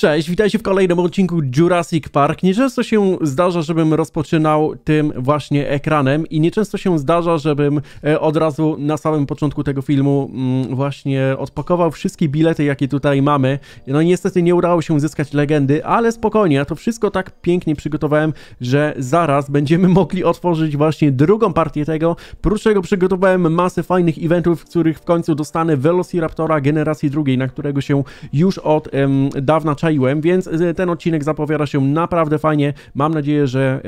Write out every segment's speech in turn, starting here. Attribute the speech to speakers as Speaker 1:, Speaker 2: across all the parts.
Speaker 1: Cześć, witajcie w kolejnym odcinku Jurassic Park. Nieczęsto się zdarza, żebym rozpoczynał tym właśnie ekranem i nieczęsto się zdarza, żebym e, od razu na samym początku tego filmu mm, właśnie odpakował wszystkie bilety, jakie tutaj mamy. No niestety nie udało się uzyskać legendy, ale spokojnie, ja to wszystko tak pięknie przygotowałem, że zaraz będziemy mogli otworzyć właśnie drugą partię tego. Prócz tego przygotowałem masę fajnych eventów, w których w końcu dostanę Velociraptora generacji drugiej, na którego się już od em, dawna czekam więc y, ten odcinek zapowiada się naprawdę fajnie. Mam nadzieję, że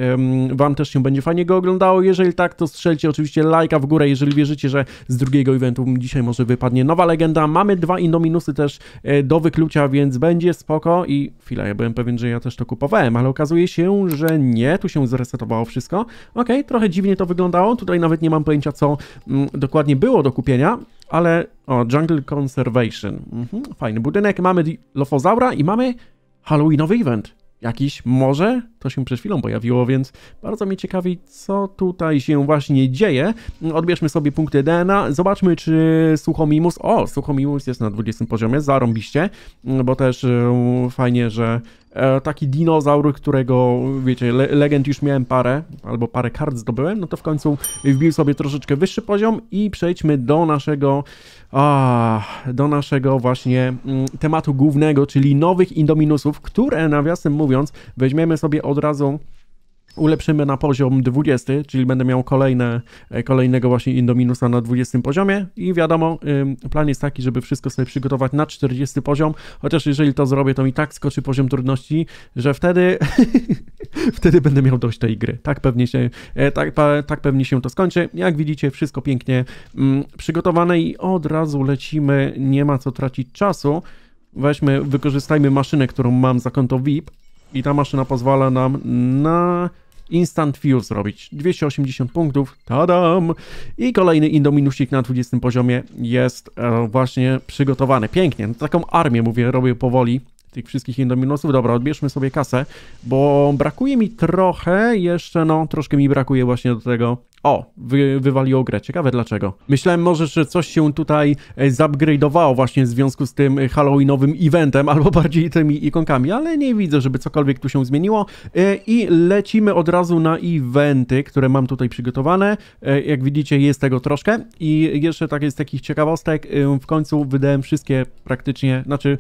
Speaker 1: Wam też się będzie fajnie go oglądało. Jeżeli tak, to strzelcie oczywiście lajka w górę, jeżeli wierzycie, że z drugiego eventu dzisiaj może wypadnie nowa legenda. Mamy dwa Indominusy też e, do wyklucia, więc będzie spoko i chwila, ja byłem pewien, że ja też to kupowałem, ale okazuje się, że nie, tu się zresetowało wszystko. Ok, trochę dziwnie to wyglądało, tutaj nawet nie mam pojęcia, co mm, dokładnie było do kupienia, ale... O, Jungle Conservation. Mhm, fajny budynek. Mamy Lofozaura i mamy Halloweenowy event. Jakiś może? To się przed chwilą pojawiło, więc bardzo mnie ciekawi, co tutaj się właśnie dzieje. Odbierzmy sobie punkty DNA, zobaczmy, czy Suchomimus... O, Suchomimus jest na 20 poziomie, zarąbiście, bo też e, fajnie, że E, taki dinozaur, którego, wiecie, le legend już miałem parę, albo parę kart zdobyłem, no to w końcu wbił sobie troszeczkę wyższy poziom i przejdźmy do naszego, a, do naszego właśnie mm, tematu głównego, czyli nowych Indominusów, które nawiasem mówiąc weźmiemy sobie od razu ulepszymy na poziom 20, czyli będę miał kolejne, e, kolejnego właśnie Indominusa na 20 poziomie i wiadomo, plan jest taki, żeby wszystko sobie przygotować na 40 poziom, chociaż jeżeli to zrobię, to mi tak skoczy poziom trudności, że wtedy wtedy będę miał dość tej gry. Tak pewnie się, e, tak, tak pewnie się to skończy. Jak widzicie, wszystko pięknie przygotowane i od razu lecimy, nie ma co tracić czasu. Weźmy, wykorzystajmy maszynę, którą mam za konto VIP i ta maszyna pozwala nam na Instant Fuse zrobić. 280 punktów, tadam! I kolejny Indominusik na 20 poziomie jest e, właśnie przygotowany. Pięknie, no, taką armię mówię, robię powoli tych wszystkich Indominusów. Dobra, odbierzmy sobie kasę, bo brakuje mi trochę jeszcze, no troszkę mi brakuje właśnie do tego. O, wy, wywaliło grę. Ciekawe dlaczego. Myślałem może, że coś się tutaj e, zupgrade'owało właśnie w związku z tym e, halloweenowym eventem, albo bardziej tymi ikonkami, ale nie widzę, żeby cokolwiek tu się zmieniło. E, I lecimy od razu na eventy, które mam tutaj przygotowane. Jak widzicie jest tego troszkę i jeszcze tak jest takich ciekawostek. W końcu wydałem wszystkie praktycznie, znaczy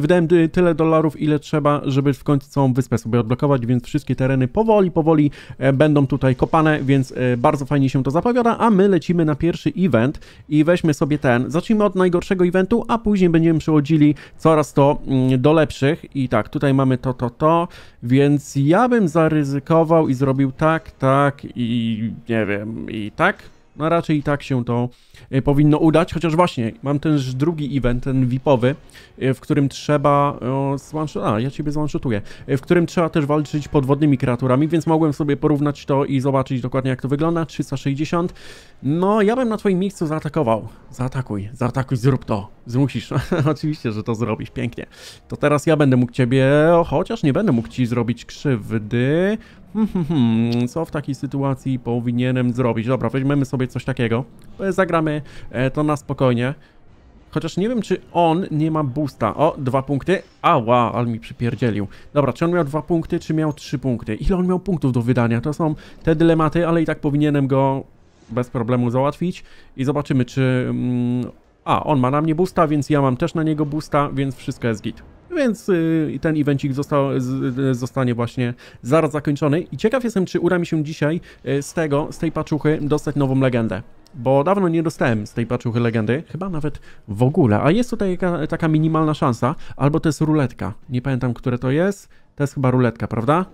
Speaker 1: wydałem tyle tyle dolarów, ile trzeba, żeby w końcu całą wyspę sobie odblokować, więc wszystkie tereny powoli, powoli e, będą tutaj kopane, więc e, bardzo fajnie się to zapowiada, a my lecimy na pierwszy event i weźmy sobie ten. Zacznijmy od najgorszego eventu, a później będziemy przechodzili coraz to mm, do lepszych i tak, tutaj mamy to, to, to, więc ja bym zaryzykował i zrobił tak, tak i nie wiem, i tak. No raczej i tak się to e, powinno udać, chociaż właśnie mam też drugi event, ten VIPowy, e, w którym trzeba... O, a, ja ciebie zwanshotuję. E, w którym trzeba też walczyć podwodnymi kreaturami, więc mogłem sobie porównać to i zobaczyć dokładnie jak to wygląda. 360. No, ja bym na twoim miejscu zaatakował. Zaatakuj, zaatakuj, zrób to. Zmusisz. Oczywiście, że to zrobisz. Pięknie. To teraz ja będę mógł ciebie... O, chociaż nie będę mógł ci zrobić krzywdy. Hmm, hmm, hmm. co w takiej sytuacji powinienem zrobić? Dobra, weźmiemy sobie coś takiego, e, zagramy e, to na spokojnie. Chociaż nie wiem, czy on nie ma boosta. O, dwa punkty. Ała, ale mi przypierdzielił. Dobra, czy on miał dwa punkty, czy miał trzy punkty? Ile on miał punktów do wydania? To są te dylematy, ale i tak powinienem go bez problemu załatwić. I zobaczymy, czy... Mm, a, on ma na mnie boosta, więc ja mam też na niego boosta, więc wszystko jest git. Więc y, ten evencik został, y, zostanie właśnie zaraz zakończony. I ciekaw jestem, czy uda mi się dzisiaj y, z tego, z tej paczuchy dostać nową legendę bo dawno nie dostałem z tej paczuchy legendy, chyba nawet w ogóle, a jest tutaj taka, taka minimalna szansa, albo to jest ruletka, nie pamiętam, które to jest, to jest chyba ruletka, prawda?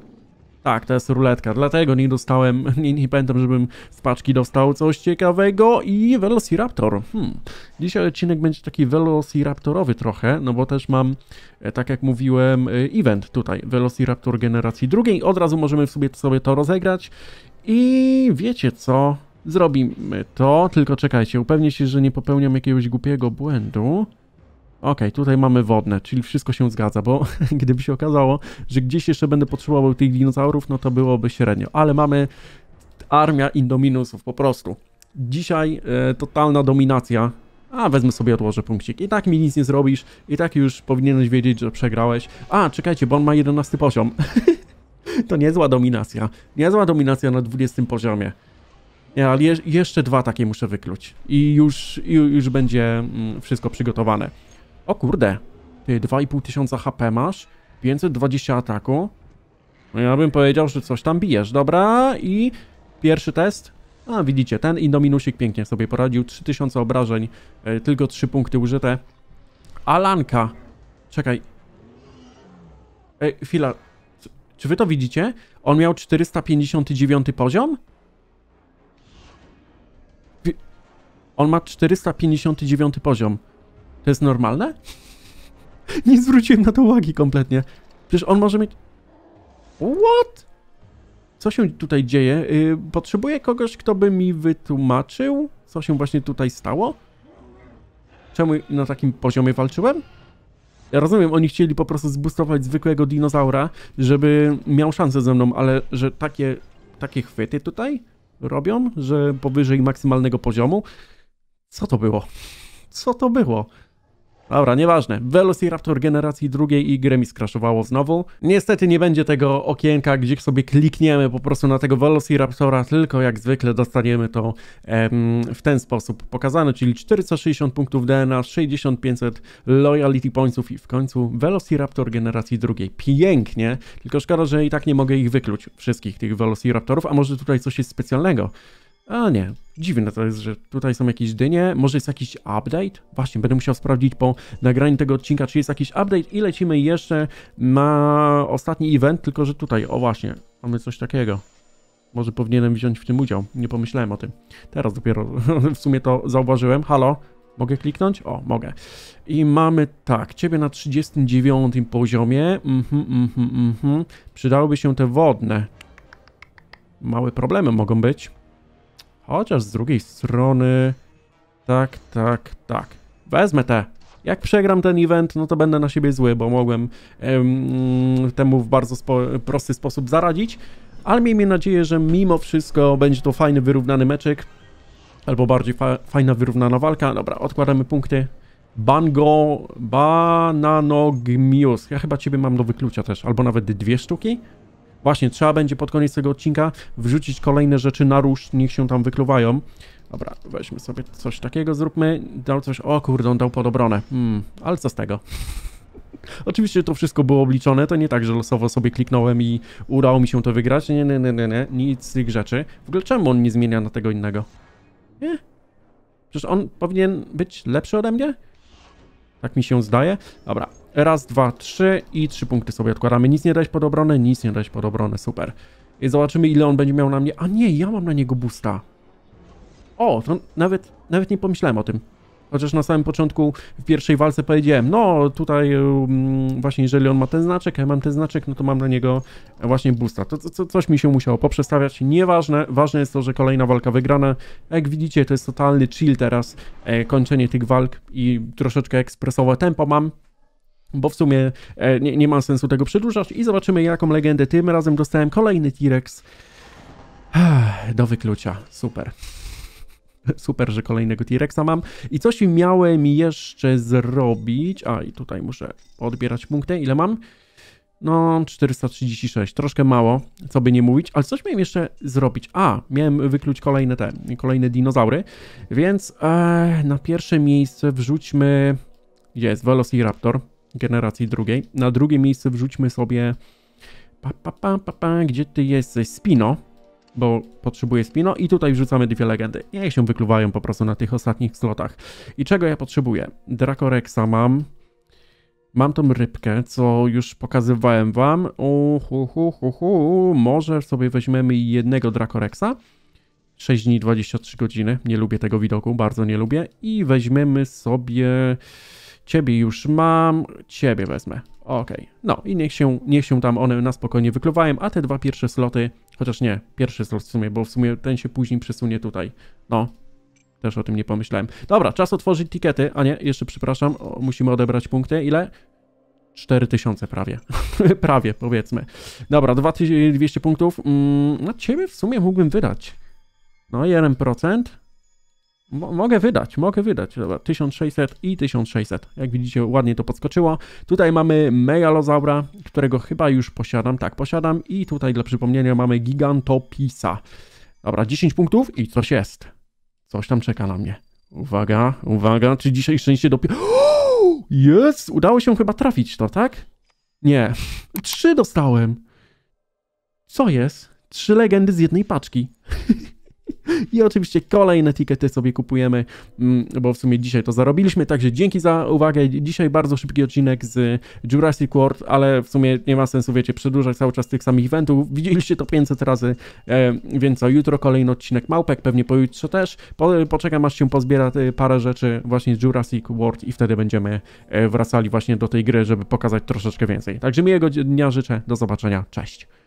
Speaker 1: Tak, to jest ruletka, dlatego nie dostałem, nie, nie pamiętam, żebym z paczki dostał coś ciekawego i Velociraptor. Hmm. Dzisiaj odcinek będzie taki Velociraptorowy trochę, no bo też mam, e, tak jak mówiłem, e, event tutaj, Velociraptor generacji drugiej. Od razu możemy sobie, sobie to rozegrać i wiecie co, zrobimy to, tylko czekajcie, upewnię się, że nie popełniam jakiegoś głupiego błędu. OK, tutaj mamy wodne, czyli wszystko się zgadza, bo gdyby się okazało, że gdzieś jeszcze będę potrzebował tych dinozaurów, no to byłoby średnio. Ale mamy armia indominusów po prostu. Dzisiaj e, totalna dominacja. A, wezmę sobie odłożę punkcik. I tak mi nic nie zrobisz, i tak już powinieneś wiedzieć, że przegrałeś. A, czekajcie, bo on ma 11 poziom. to niezła dominacja. Niezła dominacja na 20 poziomie. Nie, ale je jeszcze dwa takie muszę wykluć. I już, już będzie mm, wszystko przygotowane. O kurde. Ty, 2500 tysiąca HP masz. 520 ataku. No ja bym powiedział, że coś tam bijesz. Dobra, i pierwszy test. A, widzicie, ten Indominusik pięknie sobie poradził. 3000 obrażeń, e, tylko 3 punkty użyte. Alanka. Czekaj. Ej, chwila. Czy wy to widzicie? On miał 459 poziom? On ma 459 poziom. To jest normalne? Nie zwróciłem na to uwagi kompletnie. Przecież on może mieć... What? Co się tutaj dzieje? Y, potrzebuję kogoś, kto by mi wytłumaczył, co się właśnie tutaj stało? Czemu na takim poziomie walczyłem? Ja rozumiem, oni chcieli po prostu zbustować zwykłego dinozaura, żeby miał szansę ze mną, ale że takie, takie chwyty tutaj robią, że powyżej maksymalnego poziomu? Co to było? Co to było? Dobra, nieważne. Velociraptor generacji drugiej i grę mi skraszowało znowu. Niestety nie będzie tego okienka, gdzie sobie klikniemy po prostu na tego Velociraptora, tylko jak zwykle dostaniemy to em, w ten sposób pokazane, czyli 460 punktów DNA, 6500 loyalty pointsów i w końcu Velociraptor generacji drugiej. Pięknie, tylko szkoda, że i tak nie mogę ich wykluć, wszystkich tych Velociraptorów, a może tutaj coś jest specjalnego. A nie, dziwne to jest, że tutaj są jakieś dynie. Może jest jakiś update? Właśnie, będę musiał sprawdzić po nagraniu tego odcinka, czy jest jakiś update i lecimy jeszcze na ostatni event, tylko że tutaj, o właśnie, mamy coś takiego. Może powinienem wziąć w tym udział, nie pomyślałem o tym. Teraz dopiero w sumie to zauważyłem. Halo, Mogę kliknąć? O, mogę. I mamy tak, ciebie na 39 poziomie. Mhm, mhm, mhm. Przydałyby się te wodne. Małe problemy mogą być. Chociaż z drugiej strony... Tak, tak, tak. Wezmę te. Jak przegram ten event, no to będę na siebie zły, bo mogłem em, temu w bardzo prosty sposób zaradzić. Ale miejmy nadzieję, że mimo wszystko będzie to fajny, wyrównany meczek. Albo bardziej fa fajna, wyrównana walka. Dobra, odkładamy punkty. Bango Bananogmius. Ja chyba ciebie mam do wyklucia też, albo nawet dwie sztuki. Właśnie, trzeba będzie pod koniec tego odcinka wrzucić kolejne rzeczy na róż, niech się tam wykluwają. Dobra, weźmy sobie coś takiego, zróbmy. Dał coś... O kurde, on dał pod obronę. Hmm, ale co z tego? Oczywiście to wszystko było obliczone, to nie tak, że losowo sobie kliknąłem i udało mi się to wygrać. Nie, nie, nie, nie, nie, nic z tych rzeczy. W ogóle czemu on nie zmienia na tego innego? Nie? Przecież on powinien być lepszy ode mnie? Tak mi się zdaje. Dobra, Raz, dwa, trzy i trzy punkty sobie odkładamy. Nic nie dać pod obronę, nic nie dać pod obronę, super. I zobaczymy ile on będzie miał na mnie. A nie, ja mam na niego boosta. O, to nawet, nawet nie pomyślałem o tym. Chociaż na samym początku w pierwszej walce powiedziałem, no tutaj um, właśnie jeżeli on ma ten znaczek, a ja mam ten znaczek, no to mam na niego właśnie boosta. To, to, to, coś mi się musiało poprzestawiać, nieważne, ważne jest to, że kolejna walka wygrana. Jak widzicie to jest totalny chill teraz, e, kończenie tych walk i troszeczkę ekspresowe tempo mam, bo w sumie e, nie, nie ma sensu tego przedłużać i zobaczymy jaką legendę tym razem dostałem. Kolejny T-Rex do wyklucia. Super. Super, że kolejnego T-Rexa mam. I coś miałem jeszcze zrobić. A, i tutaj muszę odbierać punkty. Ile mam? No, 436, troszkę mało, co by nie mówić, ale coś miałem jeszcze zrobić. A, miałem wykluć kolejne te, kolejne dinozaury, więc e, na pierwsze miejsce wrzućmy, jest Velociraptor, generacji drugiej. Na drugie miejsce wrzućmy sobie... Pa, pa, pa, pa, pa, gdzie ty jesteś? Spino, bo potrzebuję Spino i tutaj wrzucamy dwie legendy. Niech się wykluwają po prostu na tych ostatnich slotach. I czego ja potrzebuję? Dracorexa mam. Mam tą rybkę, co już pokazywałem wam. Uhu, hu, hu, hu. Może sobie weźmiemy jednego Dracorexa. 6 dni, 23 godziny. Nie lubię tego widoku, bardzo nie lubię. I weźmiemy sobie... Ciebie już mam, ciebie wezmę. Okej, okay. no i niech się, niech się tam one na spokojnie wykluwają, a te dwa pierwsze sloty, chociaż nie, pierwszy slot w sumie, bo w sumie ten się później przesunie tutaj. No, też o tym nie pomyślałem. Dobra, czas otworzyć tikety, a nie, jeszcze przepraszam, o, musimy odebrać punkty. Ile? 4000 prawie. prawie, powiedzmy. Dobra, 2200 punktów. Mm, no ciebie w sumie mógłbym wydać. No, 1% mogę wydać, mogę wydać. Dobra, 1600 i 1600. Jak widzicie, ładnie to podskoczyło. Tutaj mamy Megalozaura, którego chyba już posiadam. Tak, posiadam. I tutaj dla przypomnienia mamy Gigantopisa. Dobra, 10 punktów i coś jest. Coś tam czeka na mnie. Uwaga, uwaga, czy dzisiaj szczęście dopiero... Jest! Udało się chyba trafić to, tak? Nie. Trzy dostałem. Co jest? Trzy legendy z jednej paczki. I oczywiście kolejne tikety sobie kupujemy, mm, bo w sumie dzisiaj to zarobiliśmy. Także dzięki za uwagę. Dzisiaj bardzo szybki odcinek z Jurassic World, ale w sumie nie ma sensu, wiecie, przedłużać cały czas tych samych eventów. Widzieliście to 500 razy, e, więc o jutro kolejny odcinek Małpek, pewnie pojutrze też. poczekam, aż się pozbiera e, parę rzeczy właśnie z Jurassic World i wtedy będziemy e, wracali właśnie do tej gry, żeby pokazać troszeczkę więcej. Także miłego dnia życzę, do zobaczenia, cześć.